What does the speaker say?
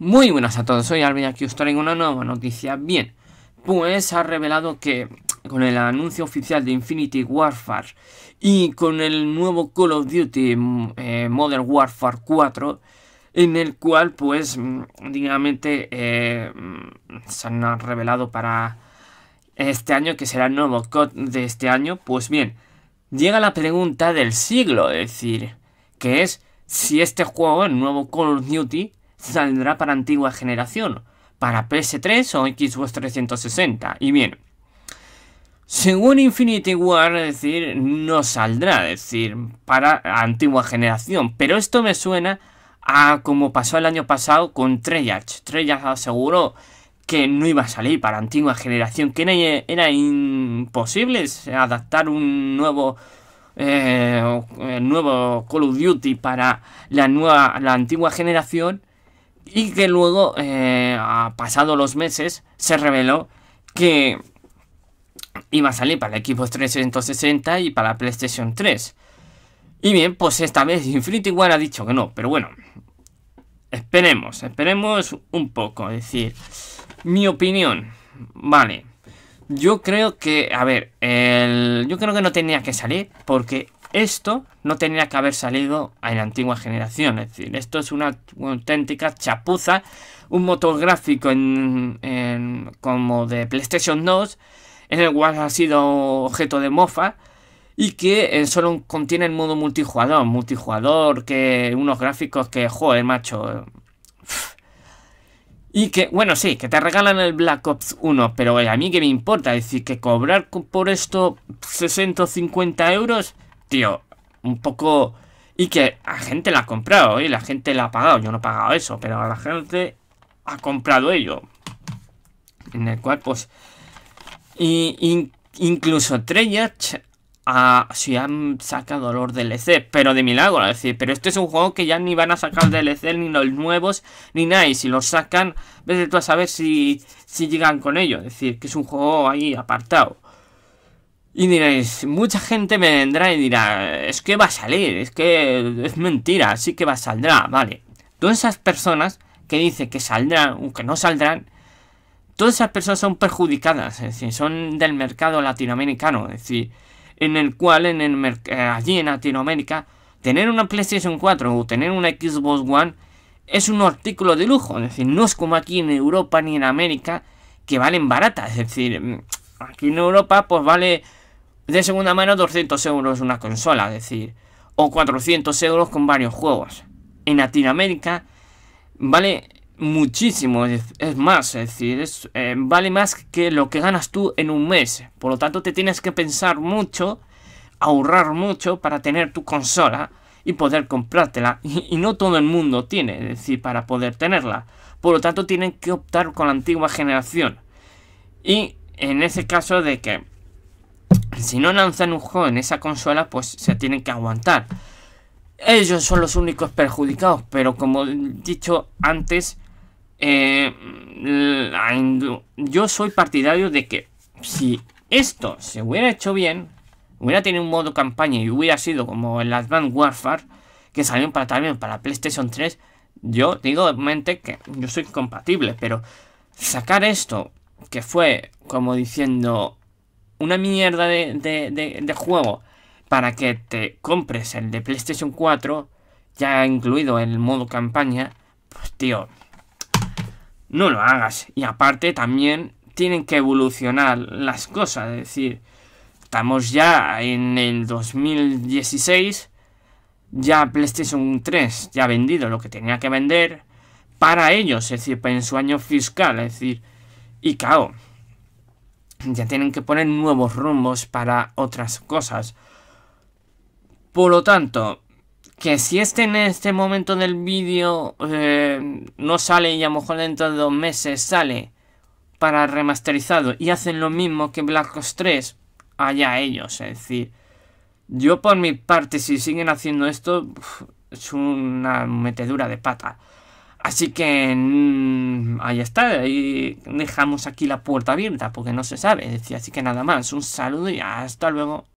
Muy buenas a todos, soy Alvin aquí os traigo una nueva noticia. Bien, pues ha revelado que con el anuncio oficial de Infinity Warfare y con el nuevo Call of Duty mm, eh, Modern Warfare 4, en el cual pues, mm, dignamente, eh, mm, se han revelado para este año, que será el nuevo COD de este año, pues bien, llega la pregunta del siglo, es decir, que es si este juego, el nuevo Call of Duty, saldrá para antigua generación, para PS3 o Xbox 360. Y bien, según Infinity War, decir, no saldrá, decir, para antigua generación. Pero esto me suena a como pasó el año pasado con Treyarch. Treyarch aseguró que no iba a salir para antigua generación, que era, imposible adaptar un nuevo, eh, nuevo Call of Duty para la, nueva, la antigua generación y que luego, eh, pasado los meses, se reveló que iba a salir para el Xbox 360 y para la PlayStation 3. Y bien, pues esta vez Infinity War ha dicho que no, pero bueno, esperemos, esperemos un poco. Es decir, mi opinión, vale. Yo creo que, a ver, el, yo creo que no tenía que salir porque esto no tenía que haber salido en la antigua generación, es decir, esto es una, auténtica chapuza, un motor gráfico como de PlayStation 2, en el cual ha sido objeto de mofa, y que solo contiene el modo multijugador, multijugador, que unos gráficos que, joder, macho... Y que, bueno, sí, que te regalan el Black Ops 1, pero a mí que me importa, es decir, que cobrar por esto 650 euros tío, un poco... Y que la gente la ha comprado, ¿eh? La gente la ha pagado. Yo no he pagado eso, pero la gente ha comprado ello. En el cual, pues... Y, incluso Treyarch a, si han sacado los DLC, e pero de milagro, es decir, pero este es un juego que ya ni van a sacar DLC, e ni los nuevos, ni nada, y si los sacan, ves tú a saber si, si llegan con ello, es decir, que es un juego ahí apartado. Y diréis, mucha gente me vendrá y dirá, es que va a salir, es que es mentira, sí que va, a saldrá, vale. Todas esas personas que dicen que saldrán o que no saldrán, todas esas personas son perjudicadas, es decir, son del mercado latinoamericano, es decir, en el cual en el eh, allí en Latinoamérica tener una PlayStation 4 o tener una Xbox One es un artículo de lujo, es decir, no es como aquí en Europa ni en América que valen baratas, es decir, mm, aquí en Europa pues vale de segunda mano 200 euros una consola, es decir, o 400 euros con varios juegos. En Latinoamérica vale muchísimo, es, más, es decir, es, eh, vale más que lo que ganas tú en un mes. Por lo tanto, te tienes que pensar mucho, ahorrar mucho para tener tu consola y poder comprártela. Y, y no todo el mundo tiene, es decir, para poder tenerla. Por lo tanto, tienen que optar con la antigua generación. Y en ese caso de que si no lanzan un juego en esa consola, pues se tienen que aguantar. Ellos son los únicos perjudicados, pero como he dicho antes, eh, yo soy partidario de que si esto se hubiera hecho bien, hubiera tenido un modo campaña y hubiera sido como el Advanced Warfare, que salió para, también para PlayStation 3, yo digo de mente que yo soy compatible, pero sacar esto, que fue como diciendo, una mierda de, juego para que te compres el de PlayStation 4, ya incluido el modo campaña, pues tío, no lo hagas. Y aparte también tienen que evolucionar las cosas, es decir, estamos ya en el 2016, ya PlayStation 3 ya ha vendido lo que tenía que vender para ellos, es decir, en su año fiscal, es decir, y claro, ya tienen que poner nuevos rumbos para otras cosas. Por lo tanto, que si este en este momento del vídeo eh, no sale y a lo mejor dentro de dos meses sale para remasterizado y hacen lo mismo que Black Ops 3, allá ellos. Es decir, yo por mi parte, si siguen haciendo esto, es una metedura de pata. Así que mm, ahí está, ahí dejamos aquí la puerta abierta porque no se sabe. Así que nada más, un saludo y hasta luego.